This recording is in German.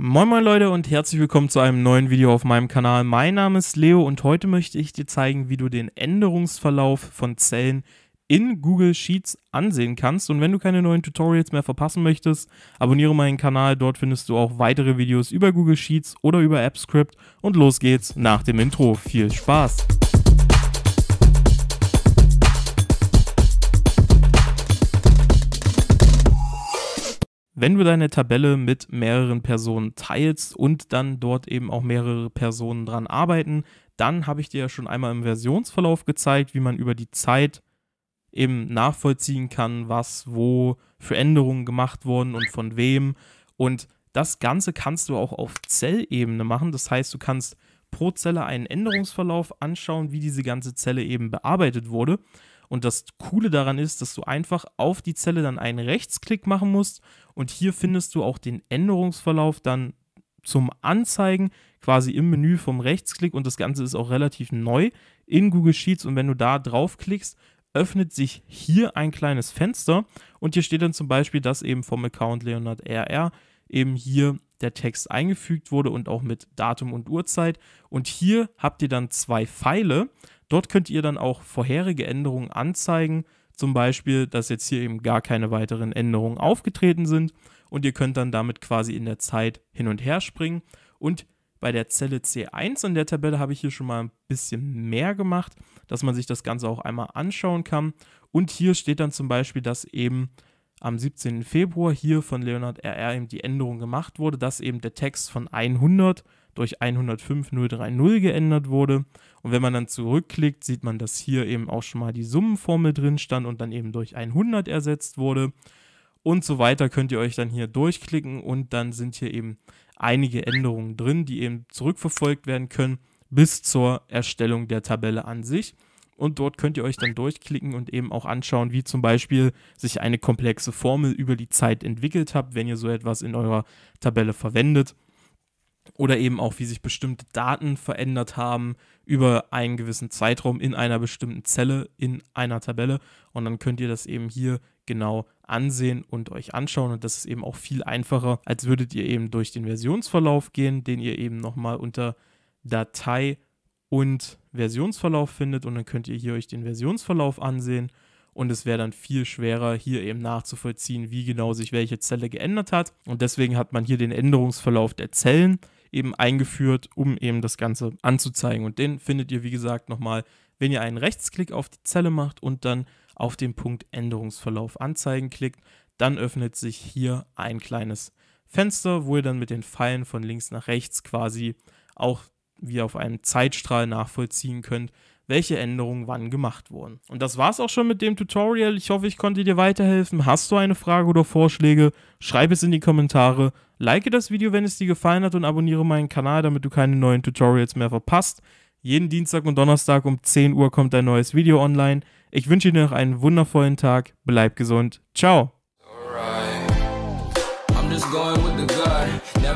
Moin moin Leute und herzlich willkommen zu einem neuen Video auf meinem Kanal. Mein Name ist Leo und heute möchte ich dir zeigen, wie du den Änderungsverlauf von Zellen in Google Sheets ansehen kannst. Und wenn du keine neuen Tutorials mehr verpassen möchtest, abonniere meinen Kanal. Dort findest du auch weitere Videos über Google Sheets oder über AppScript. Und los geht's nach dem Intro. Viel Spaß! Wenn du deine Tabelle mit mehreren Personen teilst und dann dort eben auch mehrere Personen dran arbeiten, dann habe ich dir ja schon einmal im Versionsverlauf gezeigt, wie man über die Zeit eben nachvollziehen kann, was wo für Änderungen gemacht wurden und von wem. Und das Ganze kannst du auch auf Zellebene machen. Das heißt, du kannst pro Zelle einen Änderungsverlauf anschauen, wie diese ganze Zelle eben bearbeitet wurde. Und das Coole daran ist, dass du einfach auf die Zelle dann einen Rechtsklick machen musst und hier findest du auch den Änderungsverlauf dann zum Anzeigen quasi im Menü vom Rechtsklick und das Ganze ist auch relativ neu in Google Sheets und wenn du da draufklickst, öffnet sich hier ein kleines Fenster und hier steht dann zum Beispiel, dass eben vom Account Leonard RR eben hier der Text eingefügt wurde und auch mit Datum und Uhrzeit. Und hier habt ihr dann zwei Pfeile Dort könnt ihr dann auch vorherige Änderungen anzeigen, zum Beispiel, dass jetzt hier eben gar keine weiteren Änderungen aufgetreten sind und ihr könnt dann damit quasi in der Zeit hin und her springen und bei der Zelle C1 in der Tabelle habe ich hier schon mal ein bisschen mehr gemacht, dass man sich das Ganze auch einmal anschauen kann. Und hier steht dann zum Beispiel, dass eben am 17. Februar hier von Leonard RR eben die Änderung gemacht wurde, dass eben der Text von 100 durch 105030 geändert wurde. Und wenn man dann zurückklickt, sieht man, dass hier eben auch schon mal die Summenformel drin stand und dann eben durch 100 ersetzt wurde. Und so weiter könnt ihr euch dann hier durchklicken und dann sind hier eben einige Änderungen drin, die eben zurückverfolgt werden können bis zur Erstellung der Tabelle an sich und dort könnt ihr euch dann durchklicken und eben auch anschauen, wie zum Beispiel sich eine komplexe Formel über die Zeit entwickelt hat, wenn ihr so etwas in eurer Tabelle verwendet. Oder eben auch, wie sich bestimmte Daten verändert haben über einen gewissen Zeitraum in einer bestimmten Zelle, in einer Tabelle. Und dann könnt ihr das eben hier genau ansehen und euch anschauen. Und das ist eben auch viel einfacher, als würdet ihr eben durch den Versionsverlauf gehen, den ihr eben nochmal unter Datei und Versionsverlauf findet und dann könnt ihr hier euch den Versionsverlauf ansehen und es wäre dann viel schwerer, hier eben nachzuvollziehen, wie genau sich welche Zelle geändert hat. Und deswegen hat man hier den Änderungsverlauf der Zellen eben eingeführt, um eben das Ganze anzuzeigen. Und den findet ihr, wie gesagt, nochmal, wenn ihr einen Rechtsklick auf die Zelle macht und dann auf den Punkt Änderungsverlauf anzeigen klickt, dann öffnet sich hier ein kleines Fenster, wo ihr dann mit den Pfeilen von links nach rechts quasi auch wie ihr auf einem Zeitstrahl nachvollziehen könnt, welche Änderungen wann gemacht wurden. Und das war's auch schon mit dem Tutorial. Ich hoffe, ich konnte dir weiterhelfen. Hast du eine Frage oder Vorschläge? Schreib es in die Kommentare. Like das Video, wenn es dir gefallen hat und abonniere meinen Kanal, damit du keine neuen Tutorials mehr verpasst. Jeden Dienstag und Donnerstag um 10 Uhr kommt ein neues Video online. Ich wünsche dir noch einen wundervollen Tag. Bleib gesund. Ciao.